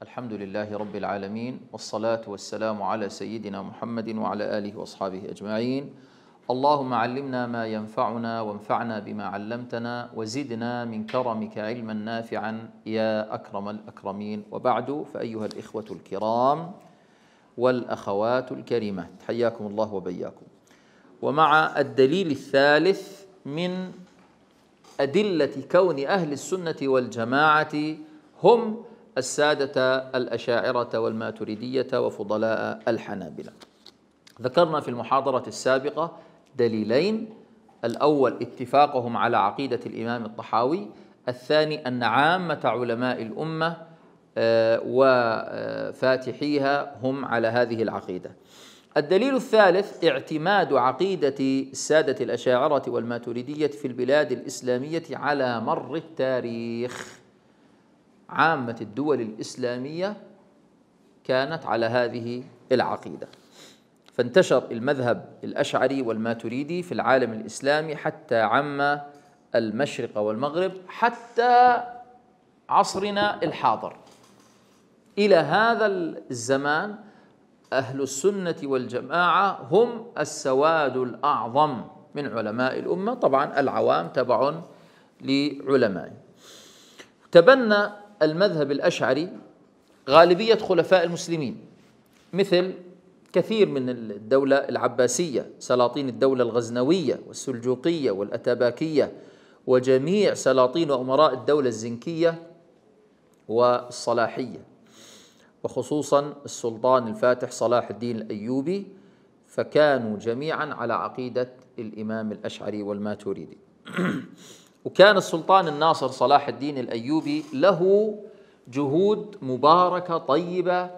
الحمد لله رب العالمين والصلاة والسلام على سيدنا محمد وعلى آله وأصحابه أجمعين اللهم علمنا ما ينفعنا وانفعنا بما علمتنا وزدنا من كرمك علما نافعا يا أكرم الأكرمين وبعد فأيها الإخوة الكرام والأخوات الكريمات حياكم الله وبياكم ومع الدليل الثالث من أدلة كون أهل السنة والجماعة هم السادة الأشاعرة والماتريدية وفضلاء الحنابلة ذكرنا في المحاضرة السابقة دليلين الأول اتفاقهم على عقيدة الإمام الطحاوي الثاني أن عامة علماء الأمة آه، وفاتحيها هم على هذه العقيدة الدليل الثالث اعتماد عقيدة السادة الأشاعرة والماتريدية في البلاد الإسلامية على مر التاريخ عامة الدول الإسلامية كانت على هذه العقيدة فانتشر المذهب الأشعري والماتريدي في العالم الإسلامي حتى عم المشرق والمغرب حتى عصرنا الحاضر إلى هذا الزمان أهل السنة والجماعة هم السواد الأعظم من علماء الأمة طبعا العوام تبع لعلمائه تبنى المذهب الأشعري غالبية خلفاء المسلمين مثل كثير من الدولة العباسية سلاطين الدولة الغزنوية والسلجوقية والأتباكية وجميع سلاطين وأمراء الدولة الزنكية والصلاحية وخصوصا السلطان الفاتح صلاح الدين الأيوبي فكانوا جميعا على عقيدة الإمام الأشعري والماتوريدي وكان السلطان الناصر صلاح الدين الايوبي له جهود مباركه طيبه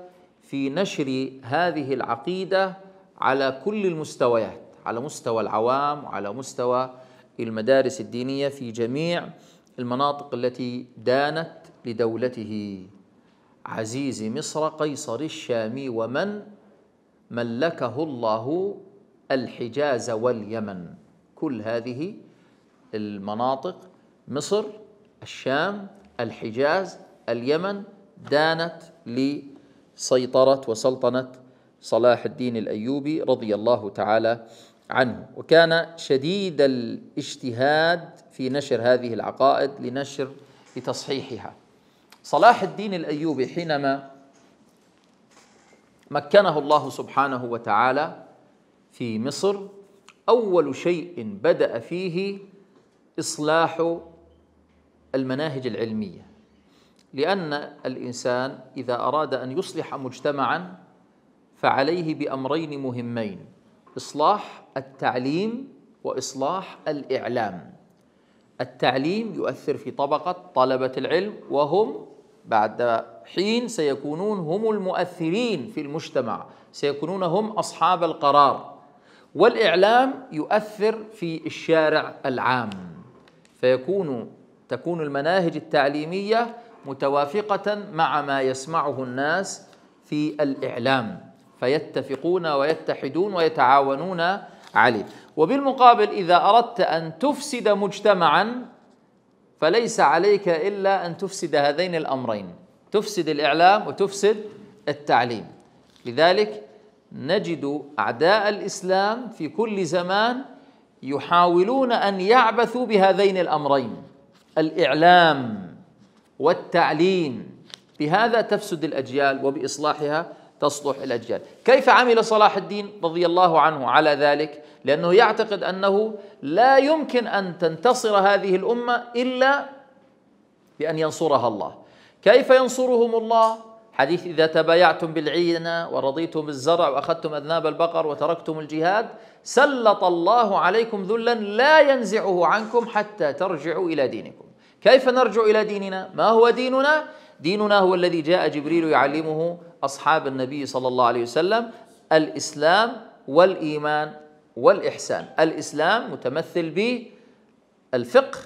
في نشر هذه العقيده على كل المستويات على مستوى العوام وعلى مستوى المدارس الدينيه في جميع المناطق التي دانت لدولته عزيز مصر قيصر الشام ومن ملكه الله الحجاز واليمن كل هذه المناطق مصر الشام الحجاز اليمن دانت لسيطرة وسلطنة صلاح الدين الأيوبي رضي الله تعالى عنه وكان شديد الاجتهاد في نشر هذه العقائد لنشر لتصحيحها صلاح الدين الأيوبي حينما مكنه الله سبحانه وتعالى في مصر أول شيء بدأ فيه إصلاح المناهج العلمية لأن الإنسان إذا أراد أن يصلح مجتمعا فعليه بأمرين مهمين إصلاح التعليم وإصلاح الإعلام التعليم يؤثر في طبقة طلبة العلم وهم بعد حين سيكونون هم المؤثرين في المجتمع سيكونون هم أصحاب القرار والإعلام يؤثر في الشارع العام فيكون تكون المناهج التعليمية متوافقة مع ما يسمعه الناس في الإعلام فيتفقون ويتحدون ويتعاونون عليه وبالمقابل إذا أردت أن تفسد مجتمعا فليس عليك إلا أن تفسد هذين الأمرين تفسد الإعلام وتفسد التعليم لذلك نجد أعداء الإسلام في كل زمان يحاولون أن يعبثوا بهذين الأمرين الإعلام والتعليم بهذا تفسد الأجيال وبإصلاحها تصلح الأجيال كيف عمل صلاح الدين رضي الله عنه على ذلك لأنه يعتقد أنه لا يمكن أن تنتصر هذه الأمة إلا بأن ينصرها الله كيف ينصرهم الله حديث إذا تبايعتم بالعينة ورضيتم بالزرع وأخذتم أذناب البقر وتركتم الجهاد سلط الله عليكم ذلا لا ينزعه عنكم حتى ترجعوا إلى دينكم كيف نرجع إلى ديننا؟ ما هو ديننا؟ ديننا هو الذي جاء جبريل يعلمه أصحاب النبي صلى الله عليه وسلم الإسلام والإيمان والإحسان الإسلام متمثل بالفقه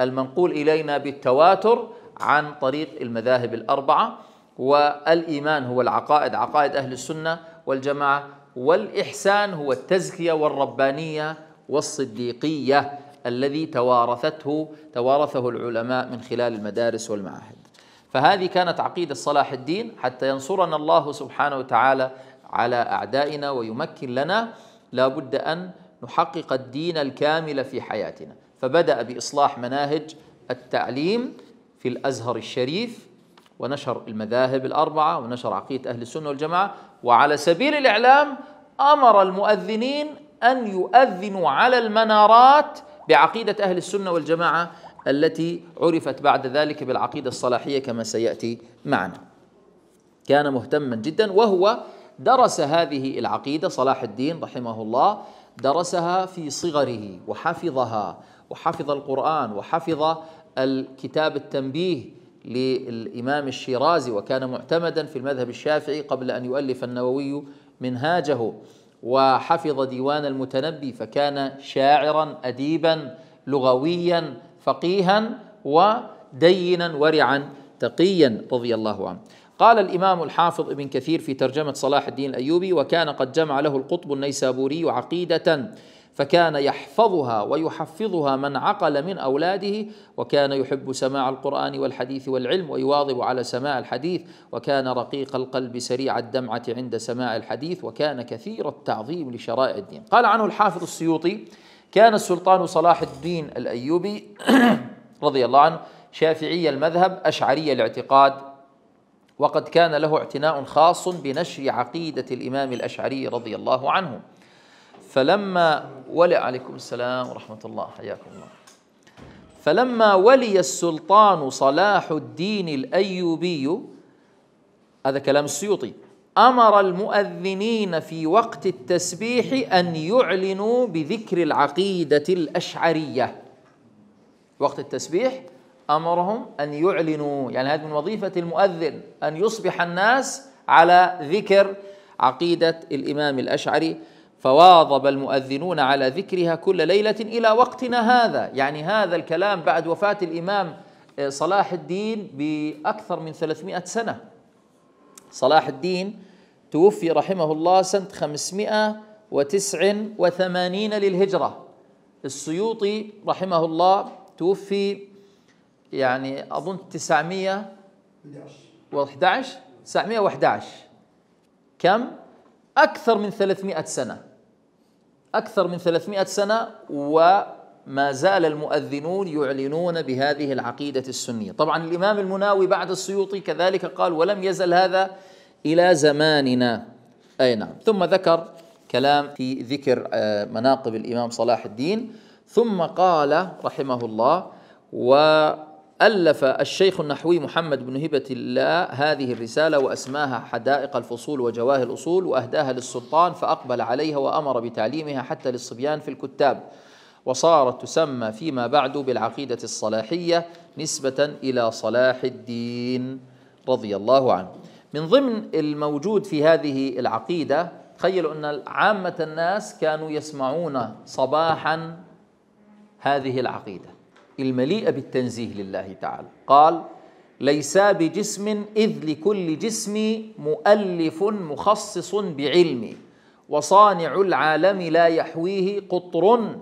المنقول إلينا بالتواتر عن طريق المذاهب الأربعة والإيمان هو العقائد عقائد أهل السنة والجماعة والإحسان هو التزكية والربانية والصديقية الذي توارثته توارثه العلماء من خلال المدارس والمعاهد فهذه كانت عقيدة صلاح الدين حتى ينصرنا الله سبحانه وتعالى على أعدائنا ويمكن لنا لابد أن نحقق الدين الكامل في حياتنا فبدأ بإصلاح مناهج التعليم في الأزهر الشريف ونشر المذاهب الأربعة ونشر عقيدة أهل السنة والجماعة وعلى سبيل الإعلام أمر المؤذنين أن يؤذنوا على المنارات بعقيدة أهل السنة والجماعة التي عرفت بعد ذلك بالعقيدة الصلاحية كما سيأتي معنا كان مهتما جدا وهو درس هذه العقيدة صلاح الدين رحمه الله درسها في صغره وحفظها وحفظ القرآن وحفظ الكتاب التنبيه للإمام الشيرازي وكان معتمدا في المذهب الشافعي قبل أن يؤلف النووي منهاجه وحفظ ديوان المتنبي فكان شاعرا أديبا لغويا فقيها ودينا ورعا تقيا رضي الله عنه قال الإمام الحافظ ابن كثير في ترجمة صلاح الدين الأيوبي وكان قد جمع له القطب النيسابوري عقيدة فكان يحفظها ويحفظها من عقل من اولاده وكان يحب سماع القران والحديث والعلم ويواظب على سماع الحديث وكان رقيق القلب سريع الدمعه عند سماع الحديث وكان كثير التعظيم لشرائع الدين قال عنه الحافظ السيوطي كان السلطان صلاح الدين الايوبي رضي الله عنه شافعي المذهب اشعري الاعتقاد وقد كان له اعتناء خاص بنشر عقيده الامام الاشعري رضي الله عنه فلما ولي عليكم السلام ورحمة الله حياكم الله فلما ولي السلطان صلاح الدين الأيوبي هذا كلام السيوطي أمر المؤذنين في وقت التسبيح أن يعلنوا بذكر العقيدة الأشعرية وقت التسبيح أمرهم أن يعلنوا يعني هذه من وظيفة المؤذن أن يصبح الناس على ذكر عقيدة الإمام الأشعري فواظب المؤذنون على ذكرها كل ليلة إلى وقتنا هذا يعني هذا الكلام بعد وفاة الإمام آه، صلاح الدين بأكثر من 300 سنة صلاح الدين توفي رحمه الله سنة 589 للهجرة السيوطي رحمه الله توفي يعني أظن 911 911 كم؟ أكثر من 300 سنة أكثر من 300 سنة وما زال المؤذنون يعلنون بهذه العقيدة السنية طبعا الإمام المناوي بعد السيوطي كذلك قال ولم يزل هذا إلى زماننا أي نعم ثم ذكر كلام في ذكر آه، مناقب الإمام صلاح الدين ثم قال رحمه الله و ألف الشيخ النحوي محمد بن هبة الله هذه الرسالة وأسماها حدائق الفصول وجواه الأصول وأهداها للسلطان فأقبل عليها وأمر بتعليمها حتى للصبيان في الكتاب وصارت تسمى فيما بعد بالعقيدة الصلاحية نسبة إلى صلاح الدين رضي الله عنه من ضمن الموجود في هذه العقيدة تخيلوا أن عامة الناس كانوا يسمعون صباحا هذه العقيدة المليئة بالتنزيه لله تعالى قال ليسا بجسم إذ لكل جسم مؤلف مخصص بعلمي وصانع العالم لا يحويه قطر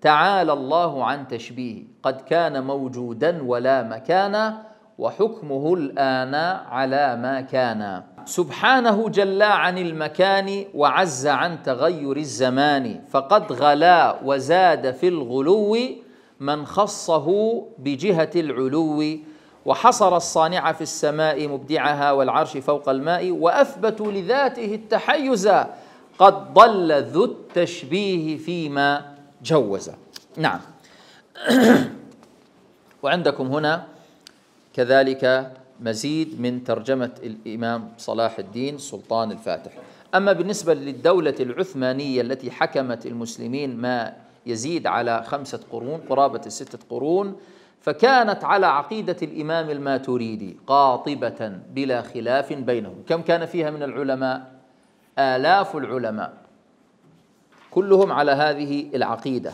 تعالى الله عن تشبيه قد كان موجودا ولا مكانا وحكمه الآن على ما كان سبحانه جلا عن المكان وعز عن تغير الزمان فقد غلا وزاد في الغلو من خصه بجهة العلو وحصر الصانع في السماء مبدعها والعرش فوق الماء وأثبتوا لذاته التحيز قد ضل ذو التشبيه فيما جوز نعم وعندكم هنا كذلك مزيد من ترجمة الإمام صلاح الدين سلطان الفاتح أما بالنسبة للدولة العثمانية التي حكمت المسلمين ما يزيد على خمسة قرون قرابة الستة قرون فكانت على عقيدة الإمام الماتريدي قاطبة بلا خلاف بينهم كم كان فيها من العلماء آلاف العلماء كلهم على هذه العقيدة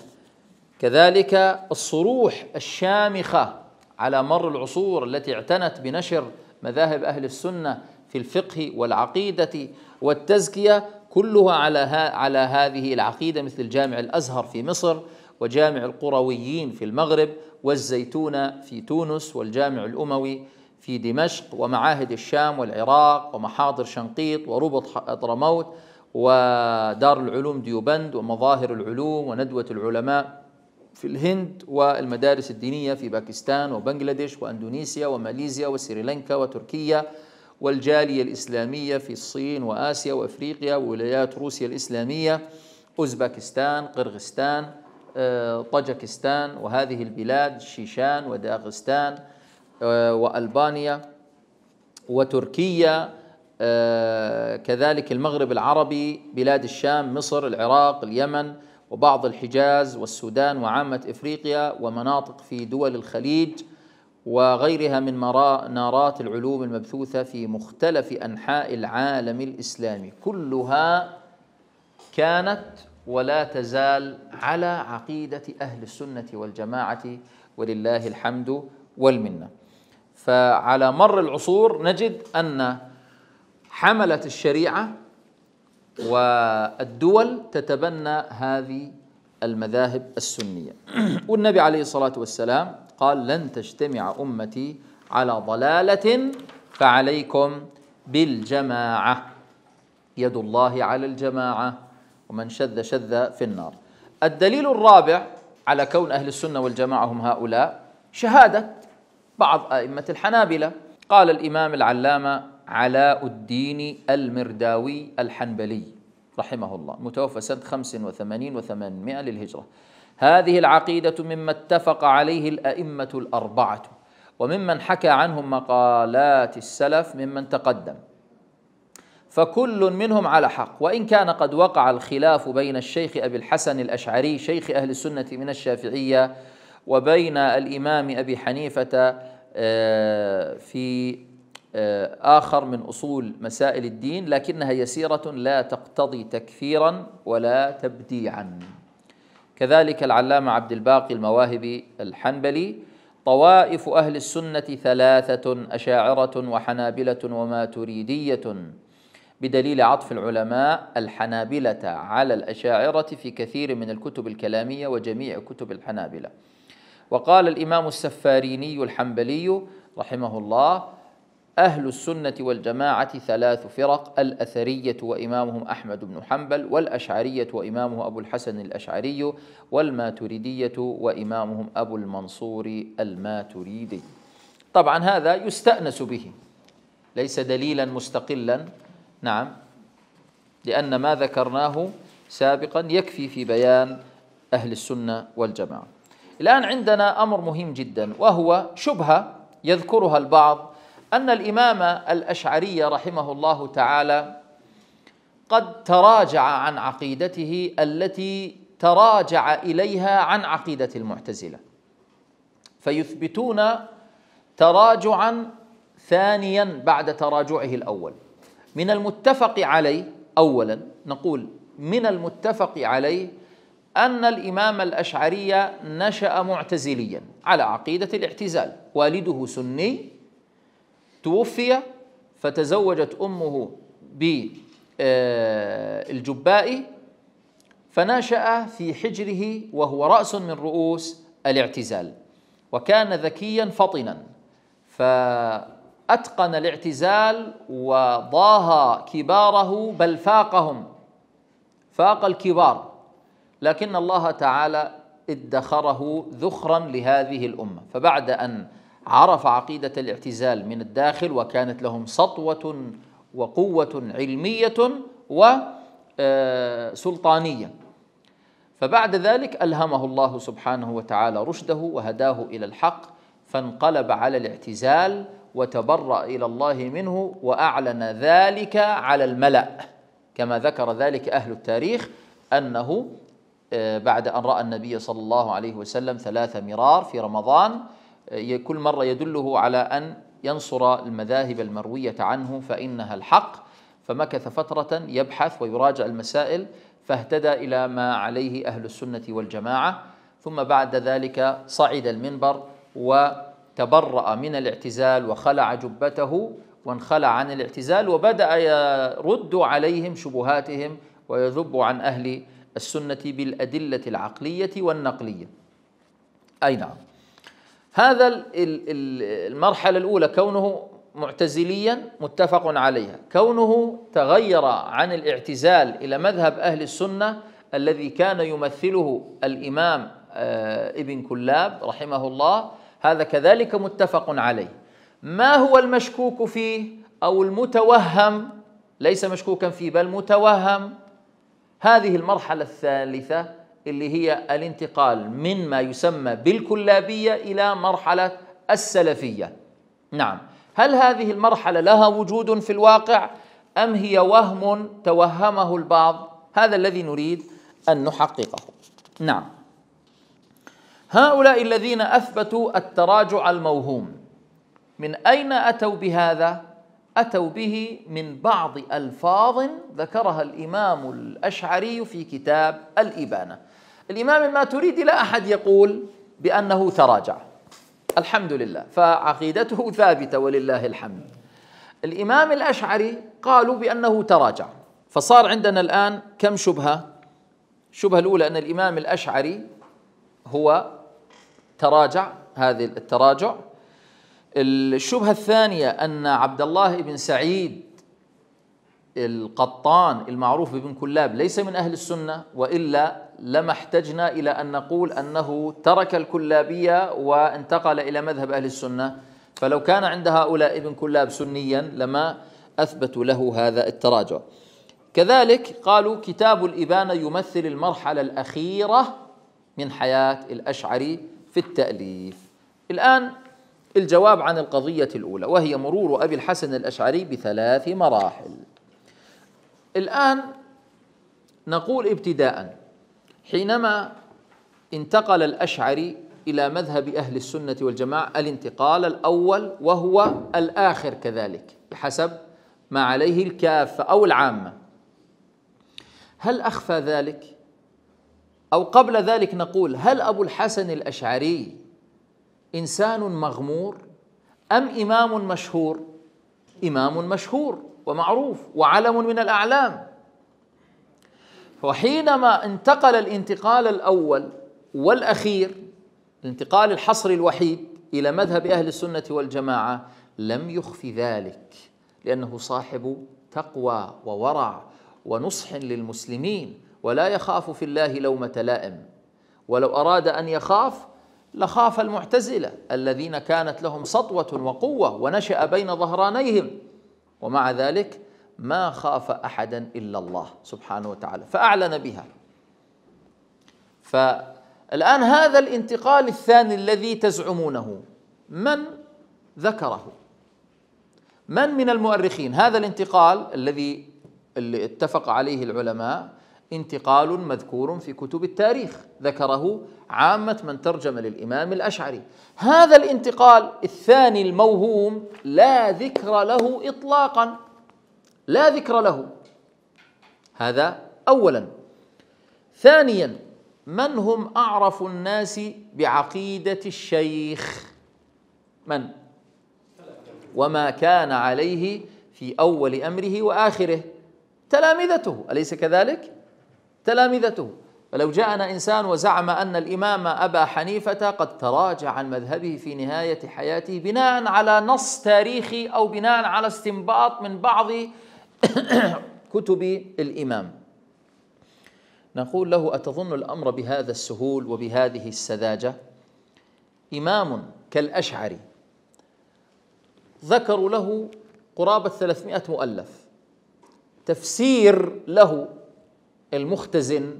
كذلك الصروح الشامخة على مر العصور التي اعتنت بنشر مذاهب أهل السنة في الفقه والعقيدة والتزكية كلها على على هذه العقيده مثل الجامع الازهر في مصر وجامع القرويين في المغرب والزيتونه في تونس والجامع الاموي في دمشق ومعاهد الشام والعراق ومحاضر شنقيط وربط حضرموت ودار العلوم ديوبند ومظاهر العلوم وندوه العلماء في الهند والمدارس الدينيه في باكستان وبنغلاديش واندونيسيا وماليزيا وسريلانكا وتركيا والجالية الإسلامية في الصين وآسيا وأفريقيا وولايات روسيا الإسلامية أوزبكستان قرغستان آه، طاجكستان وهذه البلاد شيشان وداغستان آه، وألبانيا وتركيا آه، كذلك المغرب العربي بلاد الشام مصر العراق اليمن وبعض الحجاز والسودان وعامة إفريقيا ومناطق في دول الخليج وغيرها من نارات العلوم المبثوثة في مختلف أنحاء العالم الإسلامي كلها كانت ولا تزال على عقيدة أهل السنة والجماعة ولله الحمد والمنة فعلى مر العصور نجد أن حملة الشريعة والدول تتبنى هذه المذاهب السنية والنبي عليه الصلاة والسلام قال لن تجتمع أمتي على ضلالة فعليكم بالجماعة يد الله على الجماعة ومن شذ شذ في النار الدليل الرابع على كون أهل السنة والجماعة هم هؤلاء شهادة بعض أئمة الحنابلة قال الإمام العلامة علاء الدين المرداوي الحنبلي رحمه الله متوفى سنة 85 و800 للهجرة هذه العقيدة مما اتفق عليه الأئمة الأربعة وممن حكى عنهم مقالات السلف ممن تقدم فكل منهم على حق وإن كان قد وقع الخلاف بين الشيخ أبي الحسن الأشعري شيخ أهل السنة من الشافعية وبين الإمام أبي حنيفة آه، في آه، آخر من أصول مسائل الدين لكنها يسيرة لا تقتضي تكفيرا ولا تبديعا كذلك العلامة عبد الباقي المواهبي الحنبلي طوائف أهل السنة ثلاثة أشاعرة وحنابلة وماتريدية بدليل عطف العلماء الحنابلة على الأشاعرة في كثير من الكتب الكلامية وجميع كتب الحنابلة وقال الإمام السفاريني الحنبلي رحمه الله أهل السنة والجماعة ثلاث فرق الأثرية وإمامهم أحمد بن حنبل والأشعرية وإمامه أبو الحسن الأشعري والماتريدية وإمامهم أبو المنصور الماتريدي طبعا هذا يستأنس به ليس دليلا مستقلا نعم لأن ما ذكرناه سابقا يكفي في بيان أهل السنة والجماعة الآن عندنا أمر مهم جدا وهو شبهة يذكرها البعض أن الإمام الأشعري رحمه الله تعالى قد تراجع عن عقيدته التي تراجع إليها عن عقيدة المعتزلة فيثبتون تراجعا ثانيا بعد تراجعه الأول من المتفق عليه أولا نقول من المتفق عليه أن الإمام الأشعري نشأ معتزليا على عقيدة الاعتزال والده سني توفي فتزوجت امه بالجبائي آه، فناشا في حجره وهو راس من رؤوس الاعتزال وكان ذكيا فطنا فاتقن الاعتزال وضاهى كباره بل فاقهم فاق الكبار لكن الله تعالى ادخره ذخرا لهذه الامه فبعد ان عرف عقيدة الاعتزال من الداخل وكانت لهم سطوة وقوة علمية وسلطانية آه، فبعد ذلك ألهمه الله سبحانه وتعالى رشده وهداه إلى الحق فانقلب على الاعتزال وتبرأ إلى الله منه وأعلن ذلك على الملأ كما ذكر ذلك أهل التاريخ أنه آه، بعد أن رأى النبي صلى الله عليه وسلم ثلاث مرار في رمضان كل مرة يدله على أن ينصر المذاهب المروية عنه فإنها الحق فمكث فترة يبحث ويراجع المسائل فاهتدى إلى ما عليه أهل السنة والجماعة ثم بعد ذلك صعد المنبر وتبرأ من الاعتزال وخلع جبته وانخلع عن الاعتزال وبدأ يرد عليهم شبهاتهم ويذب عن أهل السنة بالأدلة العقلية والنقلية أي نعم هذا المرحلة الأولى كونه معتزليا متفق عليها كونه تغير عن الاعتزال إلى مذهب أهل السنة الذي كان يمثله الإمام آه، ابن كلاب رحمه الله هذا كذلك متفق عليه ما هو المشكوك فيه أو المتوهم ليس مشكوكا فيه بل متوهم هذه المرحلة الثالثة اللي هي الانتقال من ما يسمى بالكلابية إلى مرحلة السلفية نعم هل هذه المرحلة لها وجود في الواقع أم هي وهم توهمه البعض هذا الذي نريد أن نحققه نعم هؤلاء الذين أثبتوا التراجع الموهوم من أين أتوا بهذا؟ أتوا به من بعض ألفاظ ذكرها الإمام الأشعري في كتاب الإبانة الإمام الماتريدي لا أحد يقول بأنه تراجع الحمد لله فعقيدته ثابتة ولله الحمد الإمام الأشعري قالوا بأنه تراجع فصار عندنا الآن كم شبهة الشبهة الأولى أن الإمام الأشعري هو تراجع هذه التراجع الشبهة الثانية أن عبد الله بن سعيد القطان المعروف بابن كلاب ليس من أهل السنة وإلا لما احتجنا إلى أن نقول أنه ترك الكلابية وانتقل إلى مذهب أهل السنة فلو كان عند هؤلاء ابن كلاب سنيا لما أثبتوا له هذا التراجع كذلك قالوا كتاب الإبانة يمثل المرحلة الأخيرة من حياة الأشعري في التأليف الآن الجواب عن القضية الأولى وهي مرور أبي الحسن الأشعري بثلاث مراحل الآن نقول ابتداءً حينما انتقل الأشعري إلى مذهب أهل السنة والجماعة الانتقال الأول وهو الآخر كذلك بحسب ما عليه الكافة أو العامة هل أخفى ذلك؟ أو قبل ذلك نقول هل أبو الحسن الأشعري إنسان مغمور أم إمام مشهور؟ إمام مشهور ومعروف وعلم من الأعلام وحينما انتقل الانتقال الأول والأخير الانتقال الحصري الوحيد إلى مذهب أهل السنة والجماعة لم يخف ذلك لأنه صاحب تقوى وورع ونصح للمسلمين ولا يخاف في الله لومة لائم ولو أراد أن يخاف لخاف المعتزلة الذين كانت لهم سطوة وقوة ونشأ بين ظهرانيهم ومع ذلك ما خاف احدا الا الله سبحانه وتعالى فاعلن بها فالان هذا الانتقال الثاني الذي تزعمونه من ذكره من من المؤرخين هذا الانتقال الذي اللي اتفق عليه العلماء انتقال مذكور في كتب التاريخ ذكره عامة من ترجم للإمام الأشعري هذا الانتقال الثاني الموهوم لا ذكر له إطلاقا لا ذكر له هذا أولا ثانيا من هم أعرف الناس بعقيدة الشيخ من وما كان عليه في أول أمره وآخره تلامذته أليس كذلك تلامذته فلو جاءنا إنسان وزعم أن الإمام أبا حنيفة قد تراجع عن مذهبه في نهاية حياته بناء على نص تاريخي أو بناء على استنباط من بعض كتب الإمام نقول له أتظن الأمر بهذا السهول وبهذه السذاجة إمام كالأشعري ذكروا له قرابة 300 مؤلف تفسير له المختزن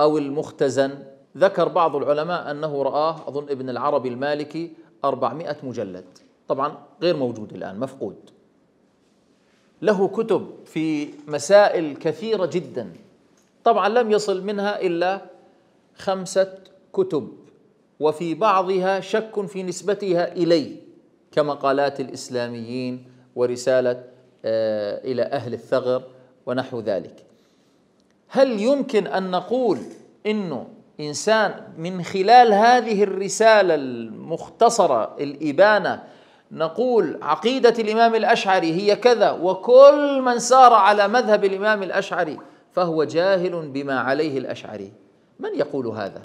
أو المختزن ذكر بعض العلماء أنه رآه أظن ابن العربي المالكي 400 مجلد طبعا غير موجود الآن مفقود له كتب في مسائل كثيرة جدا طبعا لم يصل منها إلا خمسة كتب وفي بعضها شك في نسبتها إليه كمقالات الإسلاميين ورسالة آه، إلى أهل الثغر ونحو ذلك هل يمكن أن نقول أنه إنسان من خلال هذه الرسالة المختصرة الإبانة نقول عقيدة الإمام الأشعري هي كذا وكل من سار على مذهب الإمام الأشعري فهو جاهل بما عليه الأشعري من يقول هذا؟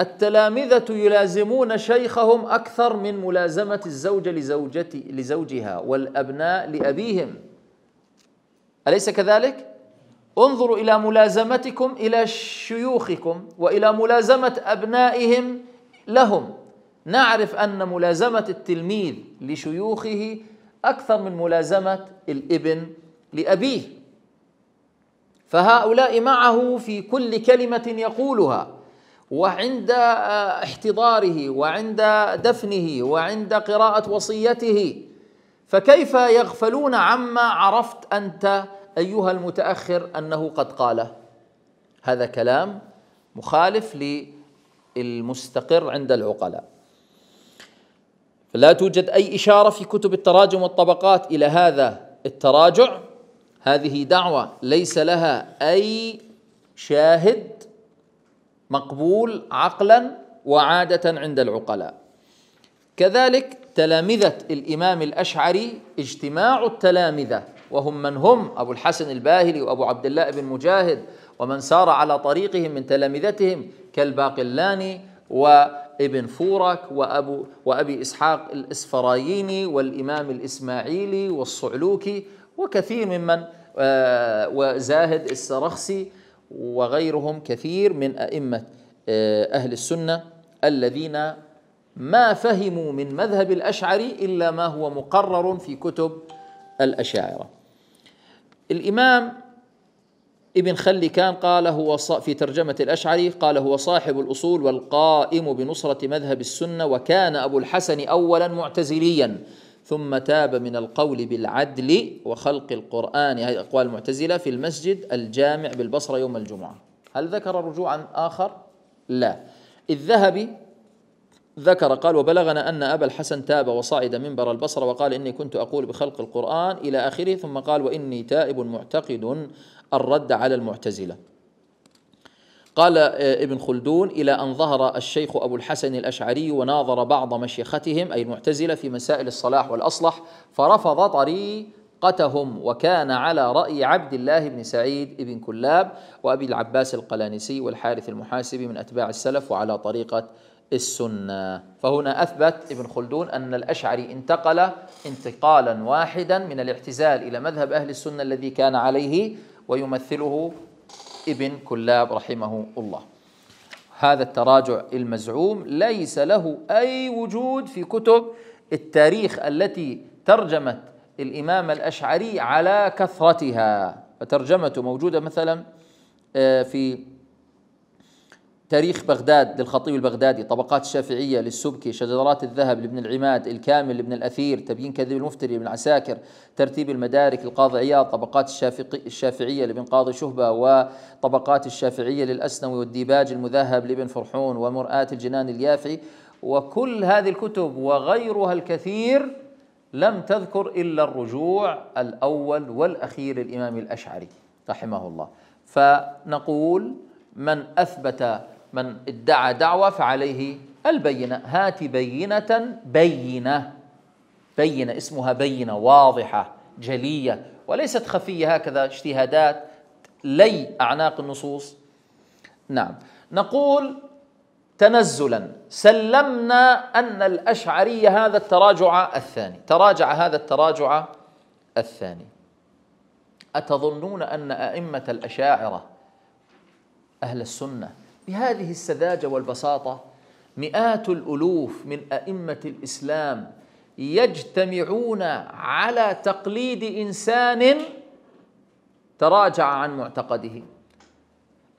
التلامذة يلازمون شيخهم أكثر من ملازمة الزوجة لزوجتي لزوجها والأبناء لأبيهم أليس كذلك؟ انظروا إلى ملازمتكم إلى شيوخكم وإلى ملازمة أبنائهم لهم نعرف أن ملازمة التلميذ لشيوخه أكثر من ملازمة الابن لأبيه فهؤلاء معه في كل كلمة يقولها وعند آه، احتضاره وعند دفنه وعند قراءة وصيته فكيف يغفلون عما عرفت أنت أيها المتأخر أنه قد قاله هذا كلام مخالف للمستقر عند العقلاء فلا توجد أي إشارة في كتب التراجم والطبقات إلى هذا التراجع هذه دعوة ليس لها أي شاهد مقبول عقلا وعادة عند العقلاء كذلك تلامذة الإمام الأشعري اجتماع التلامذة وهم من هم أبو الحسن الباهلي وأبو عبد الله بن مجاهد ومن سار على طريقهم من تلامذتهم كالباقلاني و ابن فورك وأبو وأبي إسحاق الإسفرايني والإمام الإسماعيلي والصعلوكي وكثير ممن آه، وزاهد السرخسي وغيرهم كثير من أئمة آه، أهل السنة الذين ما فهموا من مذهب الأشعري إلا ما هو مقرر في كتب الأشاعرة الإمام ابن خلكان قال هو في ترجمة الأشعري قال هو صاحب الأصول والقائم بنصرة مذهب السنة وكان أبو الحسن أولا معتزليا ثم تاب من القول بالعدل وخلق القرآن هذه أقوال المعتزلة في المسجد الجامع بالبصرة يوم الجمعة هل ذكر رجوعا آخر؟ لا الذهبي ذكر قال وبلغنا أن أبا الحسن تاب وصعد منبر البصرة وقال إني كنت أقول بخلق القرآن إلى آخره ثم قال وإني تائب معتقد الرد على المعتزله قال آه، ابن خلدون الى ان ظهر الشيخ ابو الحسن الاشعري وناظر بعض مشيختهم اي المعتزله في مسائل الصلاح والاصلح فرفض طريقتهم وكان على راي عبد الله بن سعيد بن كلاب وابي العباس القلانسي والحارث المحاسبي من اتباع السلف وعلى طريقه السنه فهنا اثبت ابن خلدون ان الاشعري انتقل انتقالا واحدا من الاعتزال الى مذهب اهل السنه الذي كان عليه ويمثله ابن كلاب رحمه الله هذا التراجع المزعوم ليس له أي وجود في كتب التاريخ التي ترجمت الإمام الأشعري على كثرتها فترجمته موجودة مثلا آه، في تاريخ بغداد للخطيب البغدادي طبقات الشافعية للسبكي شجرات الذهب لابن العماد الكامل لابن الأثير تبيين كذب المفتري لابن عساكر ترتيب المدارك القاضي عياض طبقات الشافعية لابن قاضي شهبة وطبقات الشافعية للأسنوي والديباج المذهب لابن فرحون ومرآة الجنان اليافعي وكل هذه الكتب وغيرها الكثير لم تذكر إلا الرجوع الأول والأخير للإمام الأشعري رحمه الله فنقول من أثبت من ادعى دعوة فعليه البينة هات بينة بينة بينة اسمها بينة واضحة جلية وليست خفية هكذا اجتهادات لي أعناق النصوص نعم نقول تنزلا سلمنا أن الأشعرية هذا التراجع الثاني تراجع هذا التراجع الثاني أتظنون أن أئمة الأشاعرة أهل السنة بهذه السذاجة والبساطة مئات الألوف من أئمة الإسلام يجتمعون على تقليد إنسان تراجع عن معتقده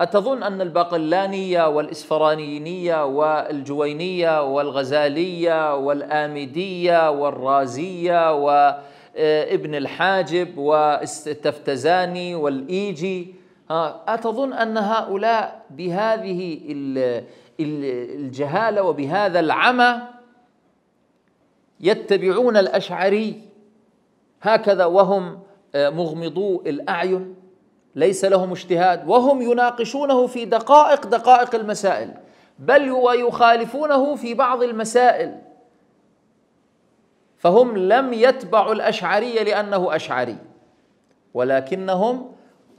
أتظن أن الباقلانية والإسفرانينية والجوينية والغزالية والآمدية والرازية وابن الحاجب والتفتزاني والإيجي أتظن أن هؤلاء بهذه الجهالة وبهذا العمى يتبعون الأشعري هكذا وهم آه، مغمضو الأعين ليس لهم اجتهاد وهم يناقشونه في دقائق دقائق المسائل بل ويخالفونه في بعض المسائل فهم لم يتبعوا الأشعري لأنه أشعري ولكنهم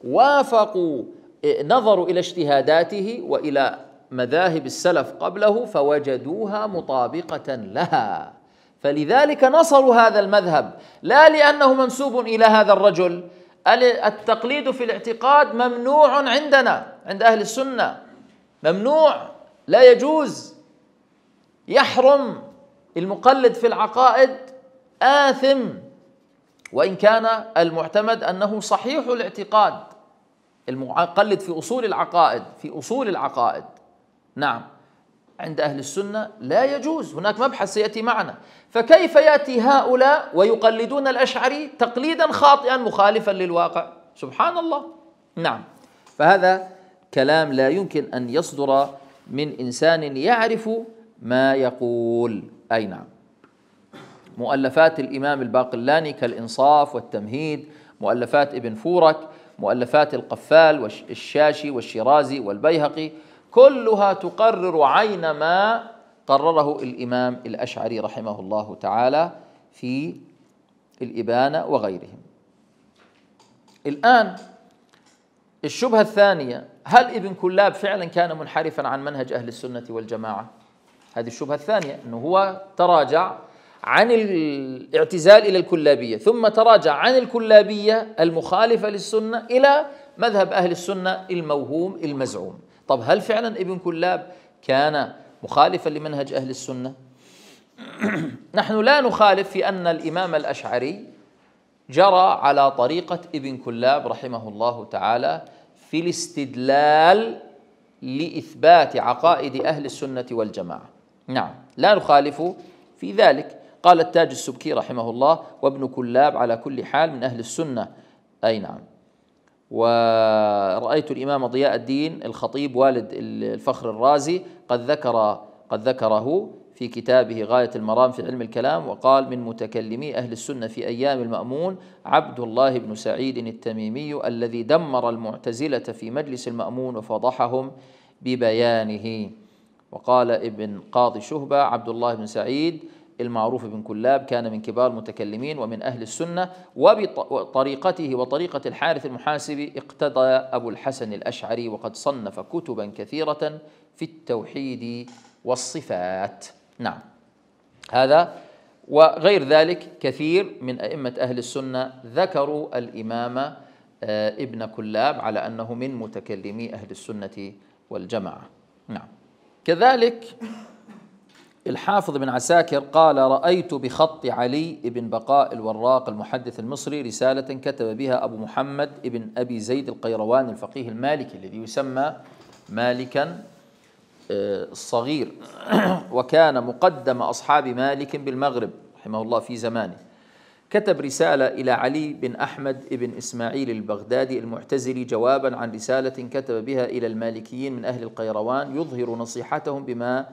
وافقوا نظروا إلى اجتهاداته وإلى مذاهب السلف قبله فوجدوها مطابقة لها فلذلك نصروا هذا المذهب لا لأنه منسوب إلى هذا الرجل التقليد في الاعتقاد ممنوع عندنا عند أهل السنة ممنوع لا يجوز يحرم المقلد في العقائد آثم وإن كان المعتمد أنه صحيح الاعتقاد المقلد في أصول العقائد في أصول العقائد نعم عند أهل السنة لا يجوز هناك مبحث سيأتي معنا فكيف يأتي هؤلاء ويقلدون الأشعري تقليدا خاطئا مخالفا للواقع سبحان الله نعم فهذا كلام لا يمكن أن يصدر من إنسان يعرف ما يقول أي نعم مؤلفات الإمام الباقلاني كالإنصاف والتمهيد مؤلفات ابن فورك مؤلفات القفال والشاشي والشيرازي والبيهقي كلها تقرر عين ما قرره الإمام الأشعري رحمه الله تعالى في الإبانة وغيرهم الآن الشبهة الثانية هل ابن كلاب فعلا كان منحرفا عن منهج أهل السنة والجماعة؟ هذه الشبهة الثانية أنه هو تراجع عن الاعتزال إلى الكلابية ثم تراجع عن الكلابية المخالفة للسنة إلى مذهب أهل السنة الموهوم المزعوم طب هل فعلا ابن كلاب كان مخالفا لمنهج أهل السنة؟ نحن لا نخالف في أن الإمام الأشعري جرى على طريقة ابن كلاب رحمه الله تعالى في الاستدلال لإثبات عقائد أهل السنة والجماعة نعم لا نخالف في ذلك قال التاج السبكي رحمه الله وابن كلاب على كل حال من أهل السنة أي نعم ورأيت الإمام ضياء الدين الخطيب والد الفخر الرازي قد ذكر قد ذكره في كتابه غاية المرام في علم الكلام وقال من متكلمي أهل السنة في أيام المأمون عبد الله بن سعيد التميمي الذي دمر المعتزلة في مجلس المأمون وفضحهم ببيانه وقال ابن قاضي شهبة عبد الله بن سعيد المعروف بن كلاب كان من كبار المتكلمين ومن أهل السنة وبطريقته وطريقة الحارث المحاسبي اقتدى أبو الحسن الأشعري وقد صنف كتبا كثيرة في التوحيد والصفات نعم هذا وغير ذلك كثير من أئمة أهل السنة ذكروا الإمام آه، ابن كلاب على أنه من متكلمي أهل السنة والجماعة نعم كذلك الحافظ بن عساكر قال رأيت بخط علي بن بقاء الوراق المحدث المصري رسالة كتب بها أبو محمد بن أبي زيد القيروان الفقيه المالكي الذي يسمى مالكا آه، الصغير وكان مقدم أصحاب مالك بالمغرب رحمه الله في زمانه كتب رسالة إلى علي بن أحمد بن إسماعيل البغدادي المعتزلي جوابا عن رسالة كتب بها إلى المالكيين من أهل القيروان يظهر نصيحتهم بما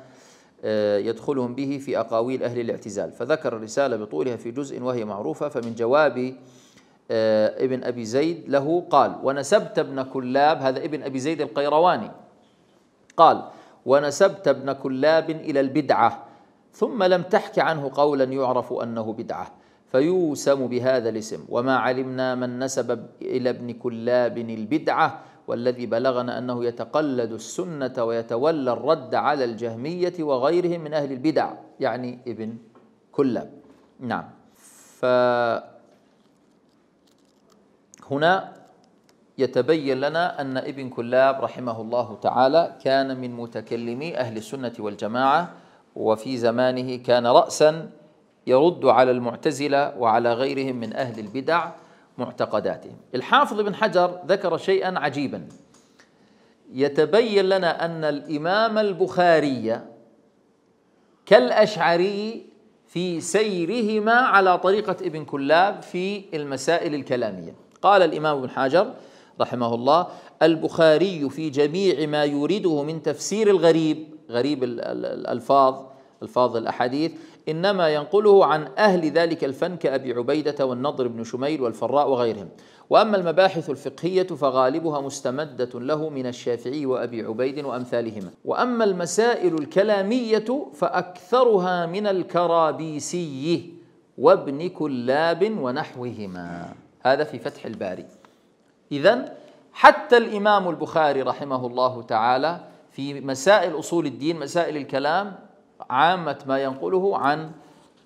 آه، يدخلهم به في أقاويل أهل الاعتزال فذكر الرسالة بطولها في جزء وهي معروفة فمن جواب آه، ابن أبي زيد له قال ونسبت ابن كلاب هذا ابن أبي زيد القيرواني قال ونسبت ابن كلاب إلى البدعة ثم لم تحك عنه قولا يعرف أنه بدعة فيوسم بهذا الاسم وما علمنا من نسب إلى ابن كلاب البدعة والذي بلغنا أنه يتقلد السنة ويتولى الرد على الجهمية وغيرهم من أهل البدع يعني ابن كلاب نعم فهنا يتبين لنا أن ابن كلاب رحمه الله تعالى كان من متكلمي أهل السنة والجماعة وفي زمانه كان رأسا يرد على المعتزلة وعلى غيرهم من أهل البدع معتقداتهم الحافظ بن حجر ذكر شيئا عجيبا يتبين لنا أن الإمام البخاري كالأشعري في سيرهما على طريقة ابن كلاب في المسائل الكلامية قال الإمام ابن حجر رحمه الله البخاري في جميع ما يورده من تفسير الغريب غريب الألفاظ ألفاظ الأحاديث إنما ينقله عن أهل ذلك الفن كأبي عبيدة والنضر بن شميل والفراء وغيرهم وأما المباحث الفقهية فغالبها مستمدة له من الشافعي وأبي عبيد وأمثالهما وأما المسائل الكلامية فأكثرها من الكرابيسي وابن كلاب ونحوهما هذا في فتح الباري إذا حتى الإمام البخاري رحمه الله تعالى في مسائل أصول الدين مسائل الكلام عامة ما ينقله عن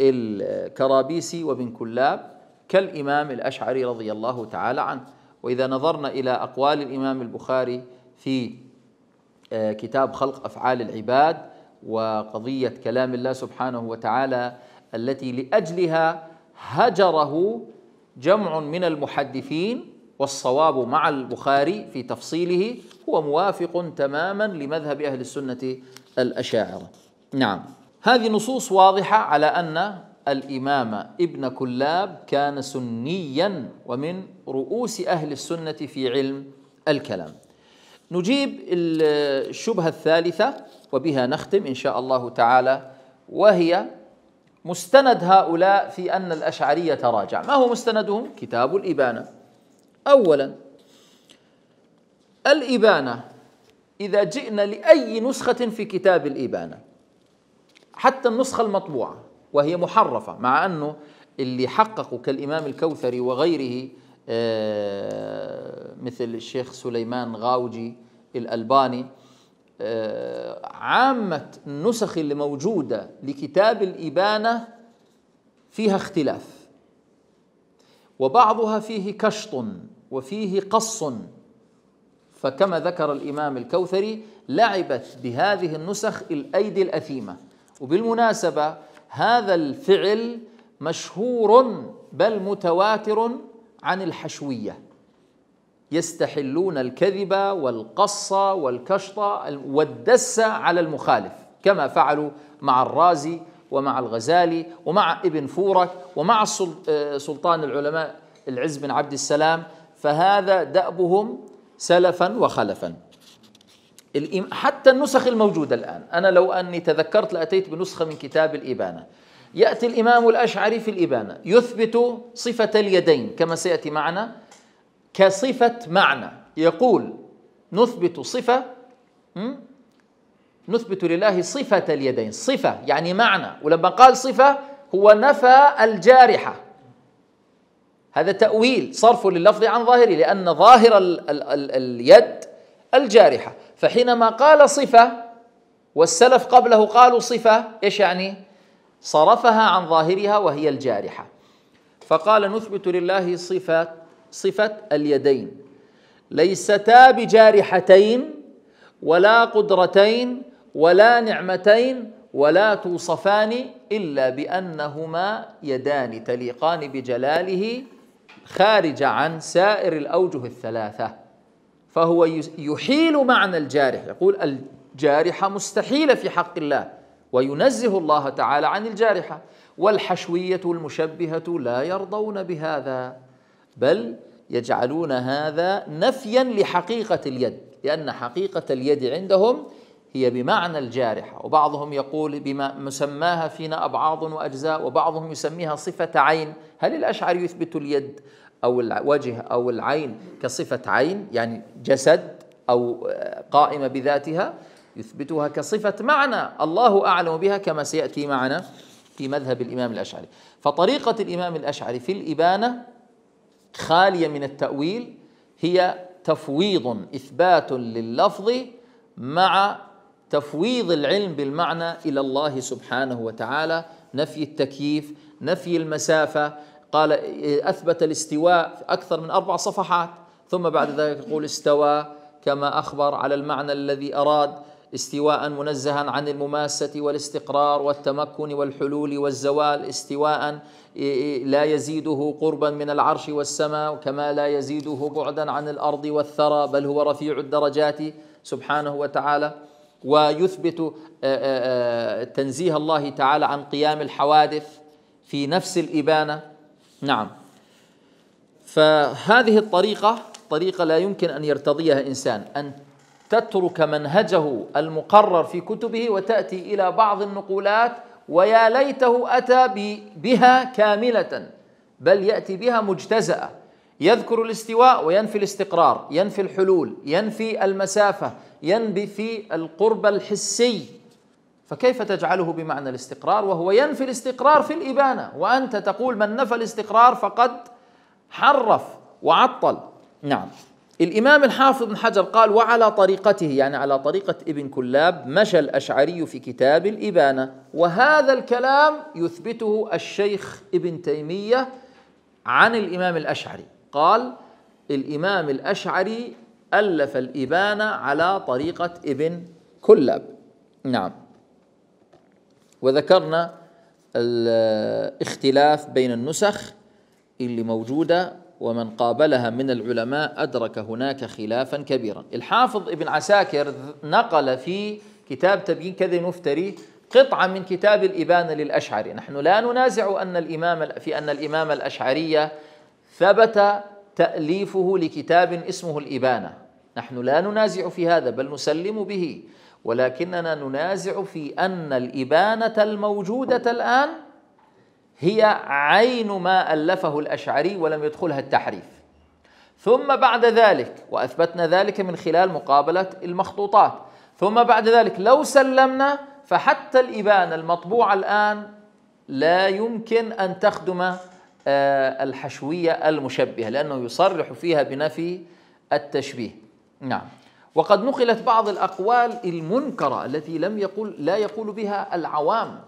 الكرابيسي وابن كلاب كالإمام الأشعري رضي الله تعالى عنه وإذا نظرنا إلى أقوال الإمام البخاري في آه، كتاب خلق أفعال العباد وقضية كلام الله سبحانه وتعالى التي لأجلها هجره جمع من المحدثين والصواب مع البخاري في تفصيله هو موافق تماما لمذهب أهل السنة الأشاعرة نعم هذه نصوص واضحة على أن الإمام ابن كلاب كان سنيا ومن رؤوس أهل السنة في علم الكلام نجيب الشبهة الثالثة وبها نختم إن شاء الله تعالى وهي مستند هؤلاء في أن الأشعرية تراجع ما هو مستندهم؟ كتاب الإبانة أولا الإبانة إذا جئنا لأي نسخة في كتاب الإبانة حتى النسخة المطبوعة وهي محرفة مع أنه اللي حققوا كالإمام الكوثري وغيره آه، مثل الشيخ سليمان غاوجي الألباني آه، عامة النسخ اللي موجودة لكتاب الإبانة فيها اختلاف وبعضها فيه كشط وفيه قص فكما ذكر الإمام الكوثري لعبت بهذه النسخ الأيدي الأثيمة وبالمناسبة هذا الفعل مشهور بل متواتر عن الحشوية يستحلون الكذب والقص والكشط والدس على المخالف كما فعلوا مع الرازي ومع الغزالي ومع ابن فورك ومع آه، سلطان العلماء العز بن عبد السلام فهذا دأبهم سلفا وخلفا حتى النسخ الموجودة الآن أنا لو أني تذكرت لأتيت بنسخة من كتاب الإبانة يأتي الإمام الأشعري في الإبانة يثبت صفة اليدين كما سيأتي معنا كصفة معنى يقول نثبت صفة نثبت لله صفة اليدين صفة يعني معنى ولما قال صفة هو نفى الجارحة هذا تأويل صرف لللفظ عن ظاهره لأن ظاهر ال ال ال اليد الجارحة فحينما قال صفة والسلف قبله قالوا صفة إيش يعني؟ صرفها عن ظاهرها وهي الجارحة فقال نثبت لله صفة صفة اليدين ليستا بجارحتين ولا قدرتين ولا نعمتين ولا توصفان إلا بأنهما يدان تليقان بجلاله خارج عن سائر الأوجه الثلاثة فهو يحيل معنى الجارح يقول الجارحة مستحيلة في حق الله وينزه الله تعالى عن الجارحة والحشوية المشبهة لا يرضون بهذا بل يجعلون هذا نفيا لحقيقة اليد لأن حقيقة اليد عندهم هي بمعنى الجارحة وبعضهم يقول بما مسماها فينا أبعاض وأجزاء وبعضهم يسميها صفة عين هل الأشعر يثبت اليد أو الوجه أو العين كصفة عين يعني جسد أو قائمة بذاتها يثبتها كصفة معنى الله أعلم بها كما سيأتي معنا في مذهب الإمام الأشعري فطريقة الإمام الأشعري في الإبانة خالية من التأويل هي تفويض إثبات لللفظ مع تفويض العلم بالمعنى إلى الله سبحانه وتعالى نفي التكييف نفي المسافة قال إيه، أثبت الاستواء أكثر من أربع صفحات ثم بعد ذلك يقول استوى كما أخبر على المعنى الذي أراد استواء منزها عن المماسة والاستقرار والتمكن والحلول والزوال استواء إيه، إيه، لا يزيده قربا من العرش والسماء كما لا يزيده بعدا عن الأرض والثرى بل هو رفيع الدرجات سبحانه وتعالى ويثبت تنزيه الله تعالى عن قيام الحوادث في نفس الإبانة نعم فهذه الطريقة طريقة لا يمكن أن يرتضيها إنسان أن تترك منهجه المقرر في كتبه وتأتي إلى بعض النقولات ويا ليته أتى بها كاملة بل يأتي بها مجتزأة يذكر الاستواء وينفي الاستقرار ينفي الحلول ينفي المسافة ينفي القرب الحسي فكيف تجعله بمعنى الاستقرار وهو ينفي الاستقرار في الإبانة وأنت تقول من نفى الاستقرار فقد حرف وعطل نعم الإمام الحافظ بن حجر قال وعلى طريقته يعني على طريقة ابن كلاب مشى الأشعري في كتاب الإبانة وهذا الكلام يثبته الشيخ ابن تيمية عن الإمام الأشعري قال الإمام الأشعري ألف الإبانة على طريقة ابن كلاب نعم وذكرنا الاختلاف بين النسخ اللي موجودة ومن قابلها من العلماء أدرك هناك خلافا كبيرا الحافظ ابن عساكر نقل في كتاب تبيين كذا مفتري قطعة من كتاب الإبانة للأشعري نحن لا ننازع أن الإمام في أن الإمام الأشعرية ثبت تأليفه لكتاب اسمه الإبانة نحن لا ننازع في هذا بل نسلم به ولكننا ننازع في أن الإبانة الموجودة الآن هي عين ما ألفه الأشعري ولم يدخلها التحريف ثم بعد ذلك وأثبتنا ذلك من خلال مقابلة المخطوطات ثم بعد ذلك لو سلمنا فحتى الإبانة المطبوعة الآن لا يمكن أن تخدم آه، الحشوية المشبهة لأنه يصرح فيها بنفي التشبيه نعم وقد نقلت بعض الأقوال المنكرة التي لم يقول لا يقول بها العوام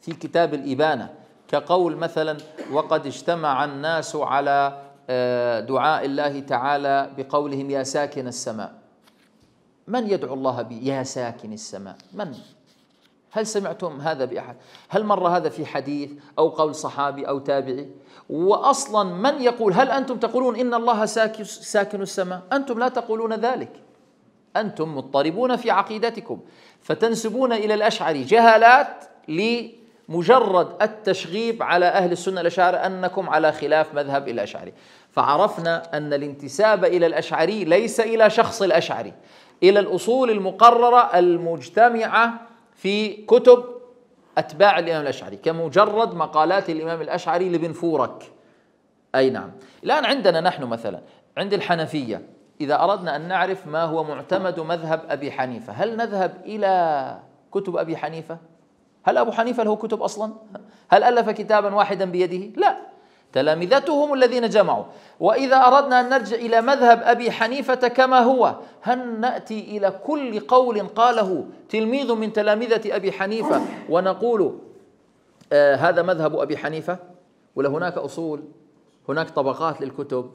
في كتاب الإبانة كقول مثلا وقد اجتمع الناس على آه، دعاء الله تعالى بقولهم يا ساكن السماء من يدعو الله ب يا ساكن السماء من هل سمعتم هذا بأحد هل مر هذا في حديث أو قول صحابي أو تابعي وأصلا من يقول هل أنتم تقولون إن الله ساكن السماء أنتم لا تقولون ذلك أنتم مضطربون في عقيدتكم فتنسبون إلى الأشعري جهالات لمجرد التشغيب على أهل السنة الأشاعرة أنكم على خلاف مذهب الأشعري فعرفنا أن الانتساب إلى الأشعري ليس إلى شخص الأشعري إلى الأصول المقررة المجتمعة في كتب أتباع الإمام الأشعري كمجرد مقالات الإمام الأشعري لابن فورك أي نعم الآن عندنا نحن مثلا عند الحنفية إذا أردنا أن نعرف ما هو معتمد مذهب أبي حنيفة هل نذهب إلى كتب أبي حنيفة؟ هل أبو حنيفة له كتب أصلا؟ هل ألف كتابا واحدا بيده؟ لا تلامذتهم الذين جمعوا وإذا أردنا أن نرجع إلى مذهب أبي حنيفة كما هو هل نأتي إلى كل قول قاله تلميذ من تلامذة أبي حنيفة ونقول آه هذا مذهب أبي حنيفة ولا هناك أصول هناك طبقات للكتب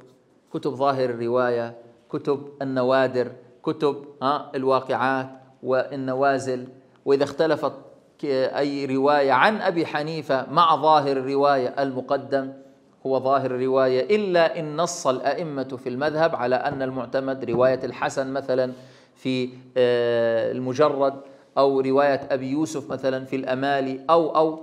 كتب ظاهر الرواية كتب النوادر كتب ها الواقعات والنوازل وإذا اختلفت أي رواية عن أبي حنيفة مع ظاهر الرواية المقدم هو ظاهر الرواية إلا إن نص الأئمة في المذهب على أن المعتمد رواية الحسن مثلا في آه، المجرد أو رواية أبي يوسف مثلا في الأمالي أو أو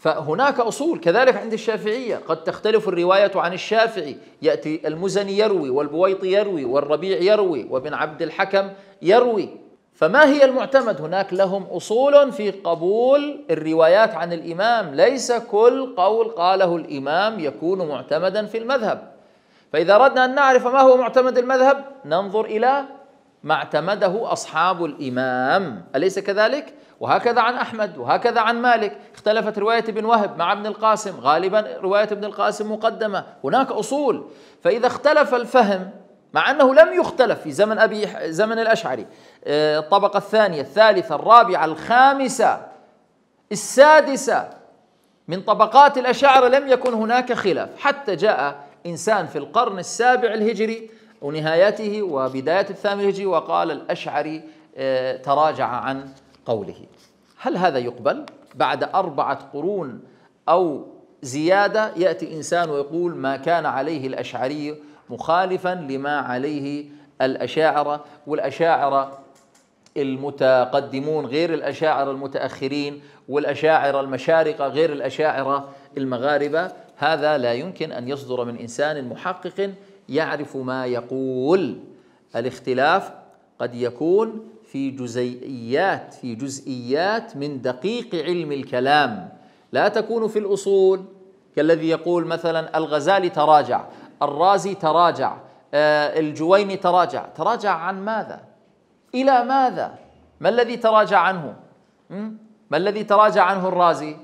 فهناك أصول كذلك عند الشافعية قد تختلف الرواية عن الشافعي يأتي المزني يروي والبويطي يروي والربيع يروي وابن عبد الحكم يروي فما هي المعتمد هناك لهم أصول في قبول الروايات عن الإمام ليس كل قول قاله الإمام يكون معتمدا في المذهب فإذا أردنا أن نعرف ما هو معتمد المذهب ننظر إلى ما اعتمده أصحاب الإمام أليس كذلك؟ وهكذا عن أحمد وهكذا عن مالك اختلفت رواية ابن وهب مع ابن القاسم غالبا رواية ابن القاسم مقدمة هناك أصول فإذا اختلف الفهم مع أنه لم يختلف في زمن أبي زمن الأشعري آه، الطبقة الثانية الثالثة الرابعة الخامسة السادسة من طبقات الأشاعرة لم يكن هناك خلاف حتى جاء إنسان في القرن السابع الهجري ونهايته وبداية الثامن الهجري وقال الأشعري آه، تراجع عن قوله هل هذا يقبل بعد أربعة قرون أو زيادة يأتي إنسان ويقول ما كان عليه الأشعري مخالفا لما عليه الأشاعرة والأشاعرة المتقدمون غير الأشاعرة المتأخرين والأشاعرة المشارقة غير الأشاعرة المغاربة هذا لا يمكن أن يصدر من إنسان محقق يعرف ما يقول الاختلاف قد يكون في جزيئيات في جزئيات من دقيق علم الكلام لا تكون في الأصول كالذي يقول مثلا الغزالي تراجع الرازي تراجع آه، الجويني تراجع تراجع عن ماذا إلى ماذا ما الذي تراجع عنه ما الذي تراجع عنه الرازي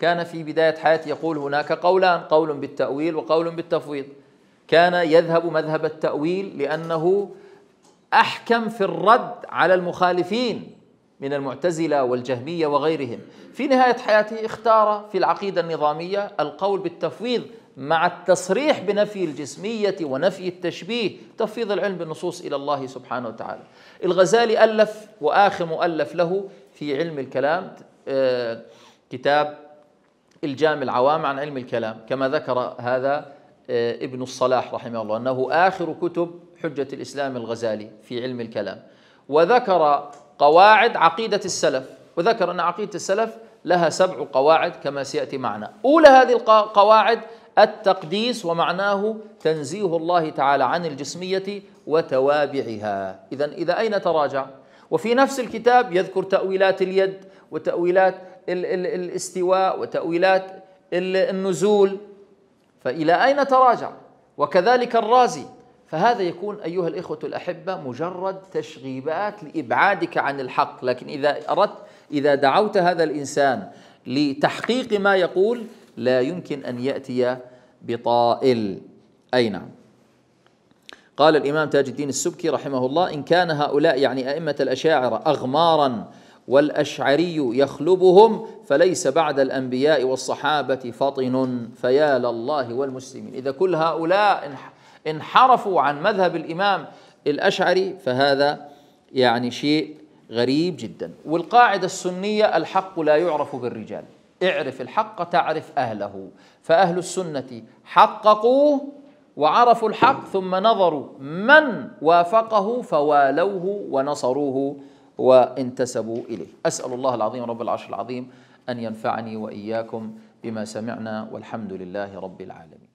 كان في بداية حياته يقول هناك قولان قول بالتأويل وقول بالتفويض كان يذهب مذهب التأويل لأنه احكم في الرد على المخالفين من المعتزله والجهميه وغيرهم في نهايه حياته اختار في العقيده النظاميه القول بالتفويض مع التصريح بنفي الجسميه ونفي التشبيه تفويض العلم بالنصوص الى الله سبحانه وتعالى الغزالي الف واخر مؤلف له في علم الكلام آه، كتاب الجام العوام عن علم الكلام كما ذكر هذا آه، ابن الصلاح رحمه الله انه اخر كتب حجة الإسلام الغزالي في علم الكلام وذكر قواعد عقيدة السلف وذكر أن عقيدة السلف لها سبع قواعد كما سيأتي معنا أولى هذه القواعد التقديس ومعناه تنزيه الله تعالى عن الجسمية وتوابعها إذا إذا أين تراجع؟ وفي نفس الكتاب يذكر تأويلات اليد وتأويلات ال ال الاستواء وتأويلات النزول فإلى أين تراجع؟ وكذلك الرازي فهذا يكون أيها الإخوة الأحبة مجرد تشغيبات لإبعادك عن الحق لكن إذا أردت إذا دعوت هذا الإنسان لتحقيق ما يقول لا يمكن أن يأتي بطائل أي نعم قال الإمام تاج الدين السبكي رحمه الله إن كان هؤلاء يعني أئمة الأشاعرة أغمارا والأشعري يخلبهم فليس بعد الأنبياء والصحابة فطن فيا لله والمسلمين إذا كل هؤلاء انحرفوا عن مذهب الإمام الأشعري فهذا يعني شيء غريب جدا والقاعدة السنية الحق لا يعرف بالرجال اعرف الحق تعرف أهله فأهل السنة حققوه وعرفوا الحق ثم نظروا من وافقه فوالوه ونصروه وانتسبوا إليه أسأل الله العظيم رب العرش العظيم أن ينفعني وإياكم بما سمعنا والحمد لله رب العالمين